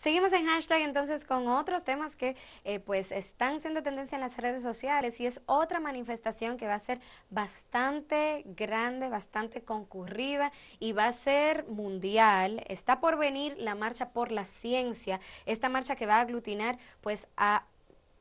Seguimos en hashtag entonces con otros temas que eh, pues están siendo tendencia en las redes sociales y es otra manifestación que va a ser bastante grande, bastante concurrida y va a ser mundial. Está por venir la marcha por la ciencia, esta marcha que va a aglutinar pues a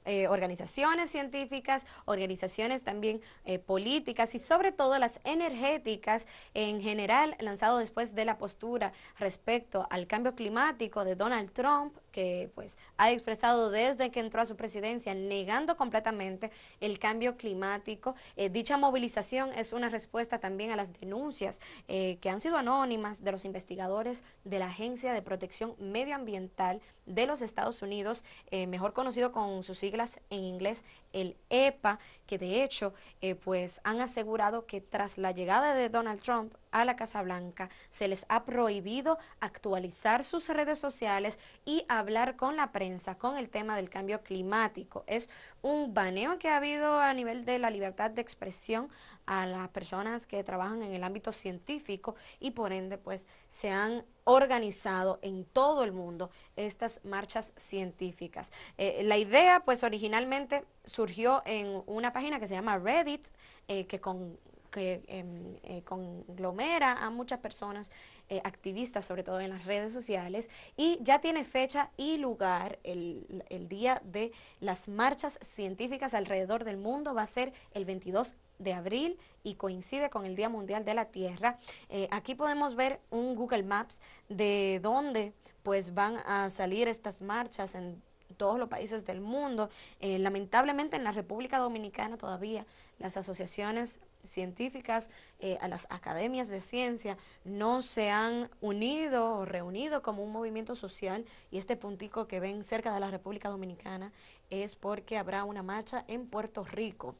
eh, organizaciones científicas, organizaciones también eh, políticas y sobre todo las energéticas en general, lanzado después de la postura respecto al cambio climático de Donald Trump, que pues ha expresado desde que entró a su presidencia negando completamente el cambio climático. Eh, dicha movilización es una respuesta también a las denuncias que han sido anónimas de los investigadores de la Agencia de Protección Medioambiental de los Estados Unidos, mejor conocido con su sigla en inglés, el EPA, que de hecho eh, pues han asegurado que tras la llegada de Donald Trump a la Casa Blanca. Se les ha prohibido actualizar sus redes sociales y hablar con la prensa con el tema del cambio climático. Es un baneo que ha habido a nivel de la libertad de expresión a las personas que trabajan en el ámbito científico y por ende pues se han organizado en todo el mundo estas marchas científicas. Eh, la idea pues originalmente surgió en una página que se llama Reddit, eh, que con que em, eh, conglomera a muchas personas eh, activistas, sobre todo en las redes sociales, y ya tiene fecha y lugar el, el, día de las marchas científicas alrededor del mundo, va a ser el 22 de abril y coincide con el Día Mundial de la Tierra. Eh, aquí podemos ver un Google Maps de dónde pues van a salir estas marchas en todos los países del mundo. Eh, lamentablemente en la República Dominicana todavía las asociaciones científicas, eh, a las academias de ciencia, no se han unido o reunido como un movimiento social y este puntico que ven cerca de la República Dominicana es porque habrá una marcha en Puerto Rico.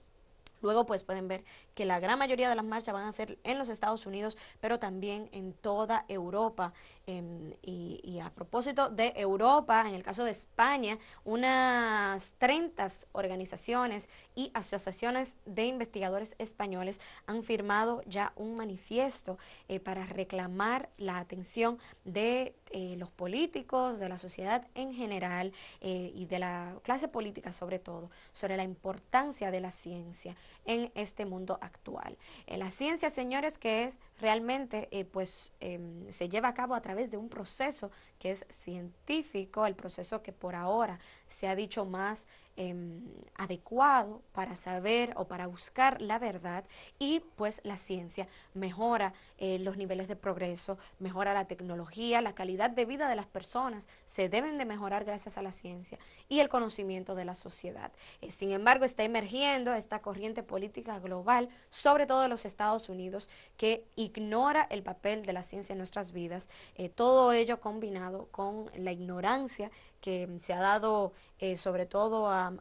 Luego pues pueden ver que la gran mayoría de las marchas van a ser en los Estados Unidos, pero también en toda Europa. Em, y, a propósito de Europa, en el caso de España, unas 30 organizaciones y asociaciones de investigadores españoles han firmado ya un manifiesto eh, para reclamar la atención de eh, los políticos, de la sociedad en general eh, y de la clase política sobre todo, sobre la importancia de la ciencia en este mundo actual. Eh, la ciencia, señores, que es realmente, pues, em, se lleva a cabo a través de un proceso que es científico, el proceso que por ahora se ha dicho más em, adecuado para saber o para buscar la verdad y pues la ciencia mejora los niveles de progreso, mejora la tecnología, la calidad de vida de las personas se deben de mejorar gracias a la ciencia y el conocimiento de la sociedad. Eh, sin embargo, está emergiendo esta corriente política global, sobre todo en los Estados Unidos, que ignora el papel de la ciencia en nuestras vidas. Eh, todo ello combinado con la ignorancia que se ha dado eh, sobre todo a,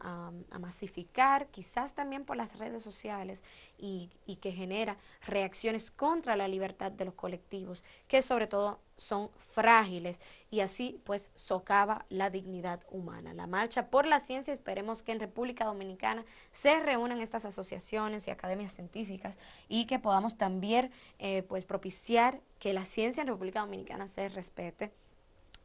masificar, quizás también por las redes sociales, y, y que genera reacciones contra la libertad de los colectivos, que sobre todo son frágiles y así pues socava la dignidad humana. La marcha por la ciencia, esperemos que en República Dominicana se reúnan estas asociaciones y academias científicas y que podamos también eh, pues propiciar que la ciencia en República Dominicana se respete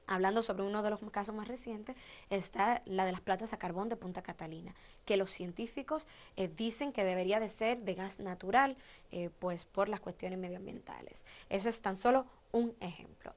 hablando sobre uno de los casos más recientes, está la de las platas a carbón de Punta Catalina, que los científicos eh, dicen que debería de ser de gas natural, eh, pues por las cuestiones medioambientales. Eso es tan solo un ejemplo.